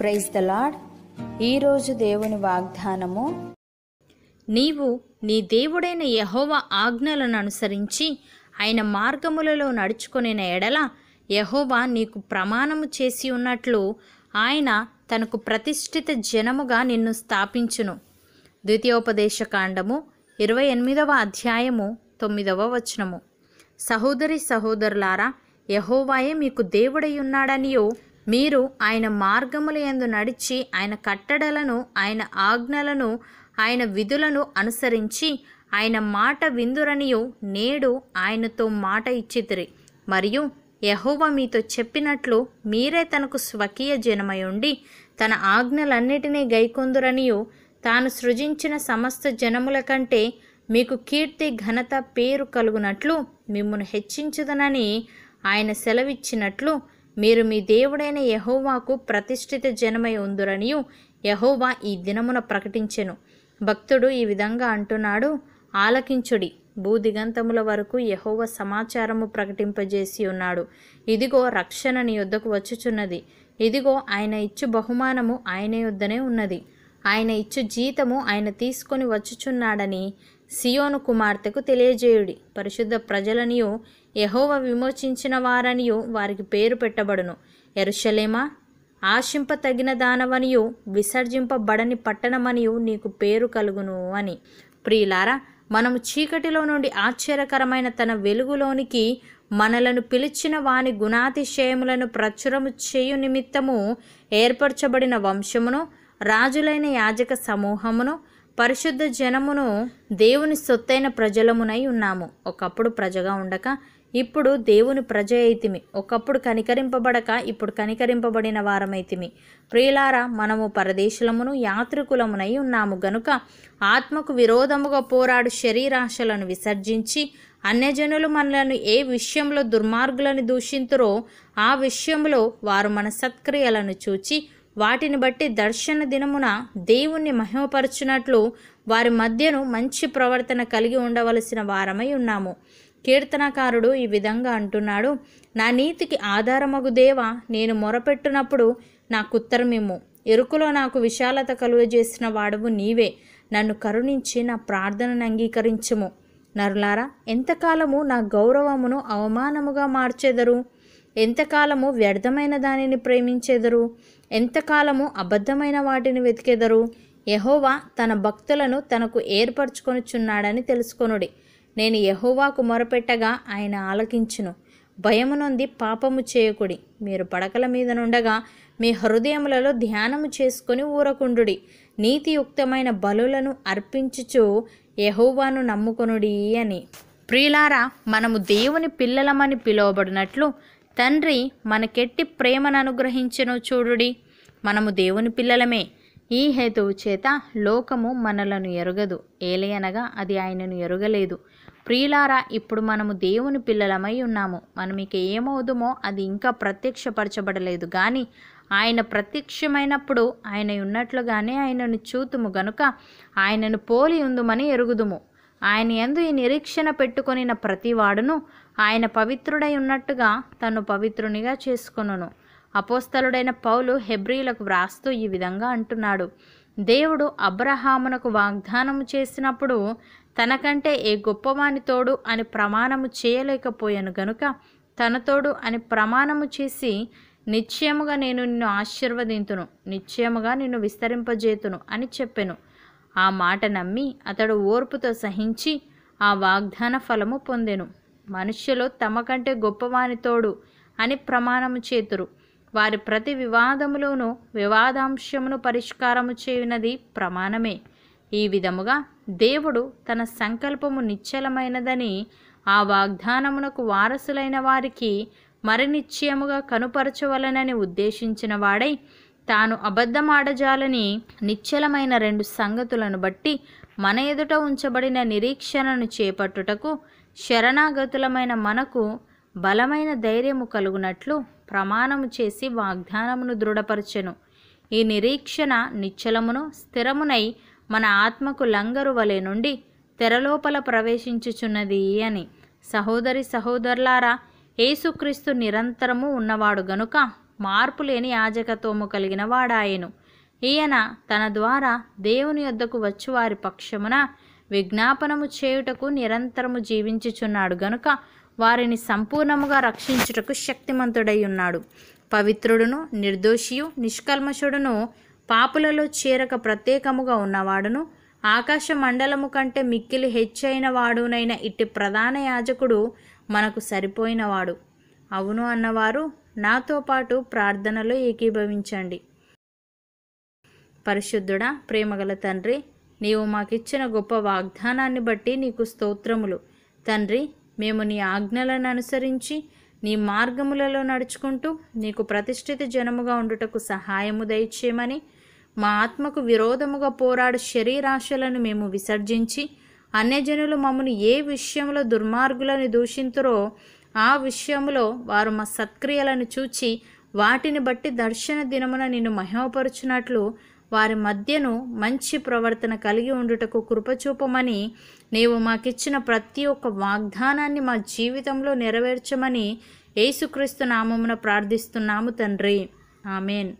praise the lord ఈరోజు దేవుని వాగ్దానము నీవు నీ దేవుడైన యహోవ ఆజ్ఞలను అనుసరించి ఆయన మార్గములలో నడుచుకునే ఎడల యహోవా నీకు ప్రమాణము చేసి ఉన్నట్లు ఆయన తనకు ప్రతిష్ఠిత జనముగా నిన్ను స్థాపించును ద్వితీయోపదేశకాండము ఇరవై ఎనిమిదవ అధ్యాయము తొమ్మిదవ వచనము సహోదరి సహోదరులారా యహోవాయే మీకు దేవుడై ఉన్నాడనియో మీరు ఆయన మార్గముల ఎందు నడిచి ఆయన కట్టడలను ఆయన ఆజ్ఞలను ఆయన విధులను అనుసరించి ఆయన మాట విందురనియు నేడు ఆయనతో మాట ఇచ్చితిరి మరియు యహోవ మీతో చెప్పినట్లు మీరే తనకు స్వకీయ జనమై ఉండి తన ఆజ్ఞలన్నిటినీ గైకొందురనియు తాను సృజించిన సమస్త జనముల కంటే మీకు కీర్తి ఘనత పేరు కలుగునట్లు మిమ్మను హెచ్చించుదనని ఆయన సెలవిచ్చినట్లు మీరు మీ దేవుడైన యహోవాకు ప్రతిష్ఠిత జనమై ఉందురనియు యహోవా ఈ దినమున ప్రకటించెను భక్తుడు ఈ విధంగా అంటున్నాడు ఆలకించుడి భూదిగంతముల వరకు యహోవ సమాచారము ప్రకటింపజేసి ఉన్నాడు ఇదిగో రక్షణ నీ యొద్దకు వచ్చుచున్నది ఇదిగో ఆయన ఇచ్చు బహుమానము ఆయన యొద్దనే ఉన్నది ఆయన ఇచ్చు జీతము ఆయన తీసుకొని వచ్చుచున్నాడని సియోను కుమార్తెకు తెలియజేయుడి పరిశుద్ధ ప్రజలనియు యహోవ విమోచించిన వారనియు వారికి పేరు పెట్టబడును ఎరుషలేమా తగిన దానవనియు విసర్జింపబడని పట్టణమనియు నీకు పేరు కలుగును అని ప్రియులారా మనము చీకటిలో నుండి ఆశ్చర్యకరమైన తన వెలుగులోనికి మనలను పిలిచిన వాని గుణాతిశయములను ప్రచురము చేయు నిమిత్తము ఏర్పరచబడిన వంశమును రాజులైన యాజక సమూహమును పరిశుద్ధ జనమును దేవుని సొత్తైన ప్రజలమునై ఉన్నాము ఒకప్పుడు ప్రజగా ఉండక ఇప్పుడు దేవుని ప్రజ అయితిమి ఒకప్పుడు కనికరింపబడక ఇప్పుడు కనికరింపబడిన వారమైతిమి ప్రియులారా మనము పరదేశులమును యాత్రికులమునై ఉన్నాము గనుక ఆత్మకు విరోధముగా పోరాడు శరీరాశలను విసర్జించి అన్యజనులు మనలను ఏ విషయంలో దుర్మార్గులను దూషింతురో ఆ విషయంలో వారు మన సత్క్రియలను చూచి వాటిని బట్టి దర్శన దినమున దేవుణ్ణి మహిమపరచునట్లు వారి మధ్యను మంచి ప్రవర్తన కలిగి ఉండవలసిన వారమై ఉన్నాము కీర్తనకారుడు ఈ విధంగా అంటున్నాడు నా నీతికి ఆధారమగు దేవ నేను మొరపెట్టునప్పుడు నా ఉత్తరమిమ్ము ఎరుకులో నాకు విశాలత కలుగజేసిన వాడవు నీవే నన్ను కరుణించి నా ప్రార్థనను అంగీకరించము నరులారా ఎంతకాలము నా గౌరవమును అవమానముగా మార్చెదరు ఎంతకాలము వ్యర్థమైన దానిని ప్రేమించెదరు ఎంతకాలము అబద్ధమైన వాటిని వెతికెదరు యహోవా తన భక్తులను తనకు ఏర్పరచుకొనుచున్నాడని తెలుసుకొనుడి నేను యహోవాకు మొరపెట్టగా ఆయన ఆలకించును భయము పాపము చేయకుడి మీరు పడకల మీద నుండగా మీ హృదయములలో ధ్యానము చేసుకుని ఊరకుండుడి నీతియుక్తమైన బలులను అర్పించుచు యహోవాను నమ్ముకొనుడి అని ప్రియులారా మనము దేవుని పిల్లలమని పిలువబడినట్లు తండ్రి మనకెట్టి ప్రేమను అనుగ్రహించను చూడుడి మనము దేవుని పిల్లలమే ఈ హేతువు చేత లోకము మనలను ఎరుగదు ఏలయనగా అది ఆయనను ఎరుగలేదు ప్రియులారా ఇప్పుడు మనము దేవుని పిల్లలమై ఉన్నాము మనమిక ఏమవుదుమో అది ఇంకా ప్రత్యక్షపరచబడలేదు కానీ ఆయన ప్రత్యక్షమైనప్పుడు ఆయన ఉన్నట్లుగానే ఆయనను చూతుము గనుక ఆయనను పోలి ఉందుమని ఎరుగుదుము ఆయన ఎందు ఈ నిరీక్షణ పెట్టుకొనిన ప్రతివాడును ఆయన పవిత్రుడై ఉన్నట్టుగా తను పవిత్రునిగా చేసుకొనును అపోస్తలుడైన పౌలు హెబ్రియులకు వ్రాస్తూ ఈ విధంగా అంటున్నాడు దేవుడు అబ్రహామునకు వాగ్దానము చేసినప్పుడు తనకంటే ఏ గొప్పవాని తోడు అని ప్రమాణము చేయలేకపోయాను గనుక తనతోడు అని ప్రమాణము చేసి నిశ్చయముగా నేను నిన్ను ఆశీర్వదింతును నిశ్చయముగా నిన్ను విస్తరింపజేతును అని చెప్పెను ఆ మాట నమ్మి అతడు ఓర్పుతో సహించి ఆ వాగ్దాన ఫలము పొందెను మనుష్యులు తమ కంటే అని ప్రమాణము చేతురు వారి ప్రతి వివాదములోనూ వివాదాంశమును పరిష్కారము చేయనది ప్రమాణమే ఈ విధముగా దేవుడు తన సంకల్పము నిశ్చలమైనదని ఆ వాగ్దానమునకు వారసులైన వారికి మరి నిశ్చయముగా కనుపరచవలనని ఉద్దేశించిన వాడై తాను అబద్ధమాడజాలని నిశ్చలమైన రెండు సంగతులను బట్టి మన ఎదుట ఉంచబడిన నిరీక్షణను చేపట్టుటకు శరణాగతులమైన మనకు బలమైన ధైర్యము కలుగునట్లు ప్రమాణము చేసి వాగ్దానమును దృఢపరచెను ఈ నిరీక్షణ నిశ్చలమును స్థిరమునై మన ఆత్మకు లంగరు వలె నుండి తెరలోపల ప్రవేశించుచున్నది అని సహోదరి సహోదరులారా ఏసుక్రీస్తు నిరంతరము ఉన్నవాడు గనుక మార్పులేని యాజకత్వము కలిగిన వాడాయను ఈయన తన ద్వారా దేవుని యొద్దకు వచ్చి వారి పక్షమున విజ్ఞాపనము చేయుటకు నిరంతరము జీవించుచున్నాడు గనుక వారిని సంపూర్ణముగా రక్షించుటకు శక్తిమంతుడై ఉన్నాడు పవిత్రుడును నిర్దోషియు నిష్కల్మషుడును పాపులలో చేరక ప్రత్యేకముగా ఉన్నవాడును ఆకాశ మండలము కంటే మిక్కిలి హెచ్చైన వాడునైన ఇట్టి ప్రధాన యాజకుడు మనకు సరిపోయినవాడు అవును అన్నవారు నాతో పాటు ప్రార్థనలో ఏకీభవించండి పరిశుద్ధుడా ప్రేమగల తండ్రి నీవు మాకిచ్చిన గొప్ప వాగ్దానాన్ని బట్టి నీకు స్తోత్రములు తండ్రి మేము నీ ఆజ్ఞలను అనుసరించి నీ మార్గములలో నడుచుకుంటూ నీకు ప్రతిష్ఠిత జనముగా ఉండుటకు సహాయము దయచేయమని మా ఆత్మకు విరోధముగా పోరాడు శరీరాశలను మేము విసర్జించి అన్యజనులు మమ్మను ఏ విషయంలో దుర్మార్గులను దూషింతురో ఆ విషయంలో వారు మా సత్క్రియలను చూచి వాటిని బట్టి దర్శన దినమున నిన్ను మహిమపరుచున్నట్లు వారి మధ్యను మంచి ప్రవర్తన కలిగి ఉండుటకు కృపచూపమని నీవు మాకిచ్చిన ప్రతి ఒక్క వాగ్దానాన్ని మా జీవితంలో నెరవేర్చమని యేసుక్రీస్తు నామమున ప్రార్థిస్తున్నాము తండ్రి ఆమెన్